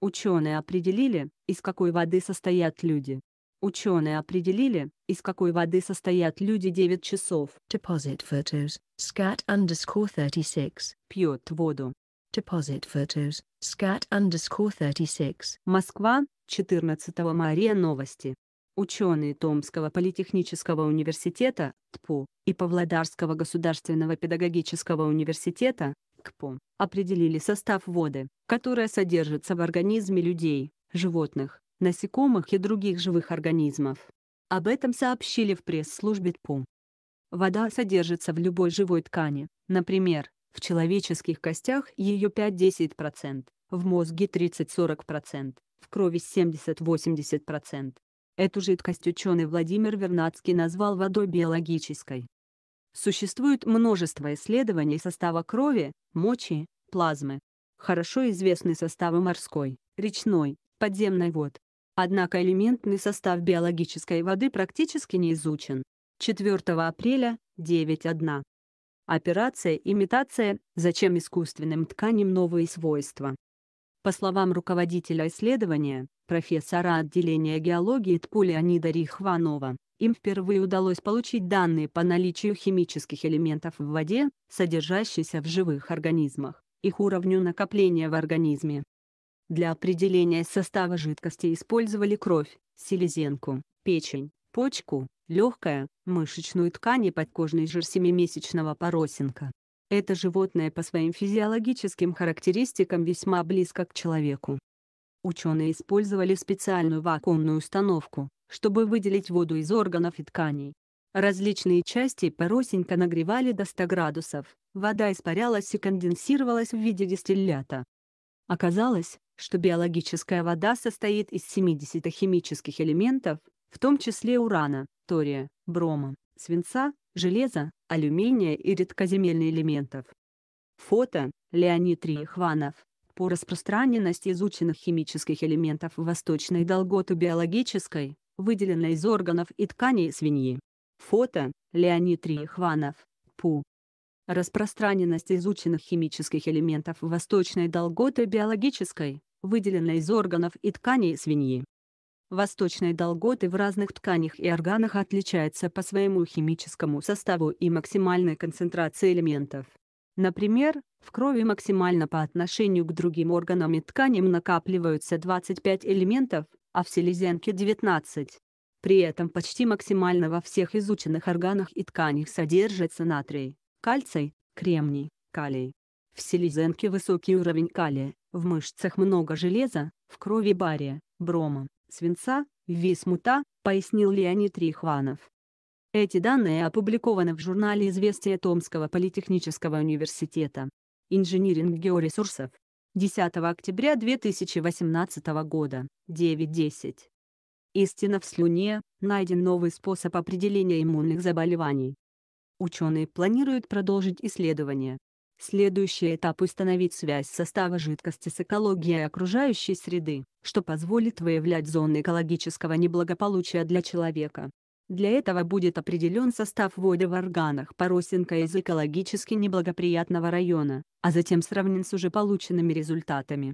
Ученые определили, из какой воды состоят люди. Ученые определили, из какой воды состоят люди 9 часов. Deposit photos, scat underscore 36. Пьет воду. Deposit photos, scat underscore 36. Москва, 14 мая новости. Ученые Томского политехнического университета, ТПУ, и Павлодарского государственного педагогического университета, КПУ определили состав воды, которая содержится в организме людей, животных, насекомых и других живых организмов. Об этом сообщили в пресс-службе ТПУ. Вода содержится в любой живой ткани, например, в человеческих костях ее 5-10%, в мозге 30-40%, в крови 70-80%. Эту жидкость ученый Владимир Вернадский назвал водой биологической. Существует множество исследований состава крови, мочи, плазмы. Хорошо известны составы морской, речной, подземной вод. Однако элементный состав биологической воды практически не изучен. 4 апреля, 9.1. Операция «Имитация. Зачем искусственным тканям новые свойства?» По словам руководителя исследования, профессора отделения геологии ТПУ Леонида Рихванова, им впервые удалось получить данные по наличию химических элементов в воде, содержащихся в живых организмах, их уровню накопления в организме. Для определения состава жидкости использовали кровь, селезенку, печень, почку, легкое, мышечную ткань и подкожный жир семимесячного поросенка. Это животное по своим физиологическим характеристикам весьма близко к человеку. Ученые использовали специальную вакуумную установку, чтобы выделить воду из органов и тканей. Различные части поросенька нагревали до 100 градусов, вода испарялась и конденсировалась в виде дистиллята. Оказалось, что биологическая вода состоит из 70 химических элементов, в том числе урана, тория, брома, свинца, железа, алюминия и редкоземельных элементов. Фото Леонид Рихванов. По распространенности изученных химических элементов восточной долготу биологической, выделена из органов и тканей свиньи. Фото Леонид Рихванов, Пу. Распространенность изученных химических элементов восточной долготы биологической, выделенной из органов и тканей свиньи. Восточной долготы в разных тканях и органах отличается по своему химическому составу и максимальной концентрации элементов. Например, в крови максимально по отношению к другим органам и тканям накапливаются 25 элементов, а в селезенке 19. При этом почти максимально во всех изученных органах и тканях содержится натрий, кальций, кремний, калий. В селезенке высокий уровень калия, в мышцах много железа, в крови бария, брома, свинца, висмута, пояснил Леонид Рихванов. Эти данные опубликованы в журнале «Известия Томского политехнического университета». Инжиниринг георесурсов 10 октября 2018 года, 9.10. Истина в слюне, найден новый способ определения иммунных заболеваний. Ученые планируют продолжить исследования. Следующий этап – установить связь состава жидкости с экологией окружающей среды, что позволит выявлять зоны экологического неблагополучия для человека. Для этого будет определен состав воды в органах Поросенко из экологически неблагоприятного района, а затем сравнен с уже полученными результатами.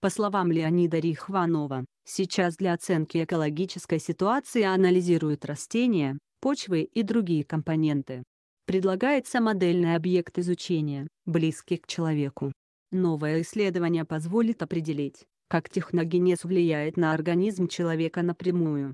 По словам Леонида Рихванова, сейчас для оценки экологической ситуации анализируют растения, почвы и другие компоненты. Предлагается модельный объект изучения, близкий к человеку. Новое исследование позволит определить, как техногенез влияет на организм человека напрямую,